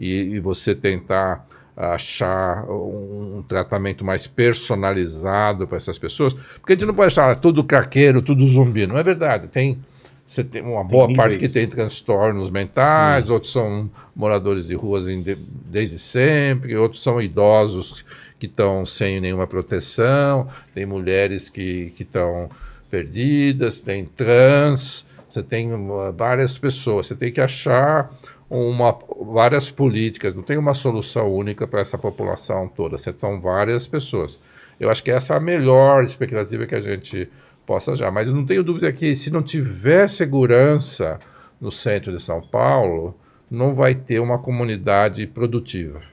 e, e você tentar achar um tratamento mais personalizado para essas pessoas, porque a gente não pode achar ah, tudo craqueiro, tudo zumbi, não é verdade. Tem você tem uma boa parte que tem transtornos mentais, Sim. outros são moradores de ruas desde sempre, outros são idosos que estão sem nenhuma proteção, tem mulheres que estão perdidas, tem trans, você tem várias pessoas, você tem que achar uma, várias políticas, não tem uma solução única para essa população toda, são várias pessoas. Eu acho que essa é a melhor expectativa que a gente possa já, mas eu não tenho dúvida que se não tiver segurança no centro de São Paulo, não vai ter uma comunidade produtiva.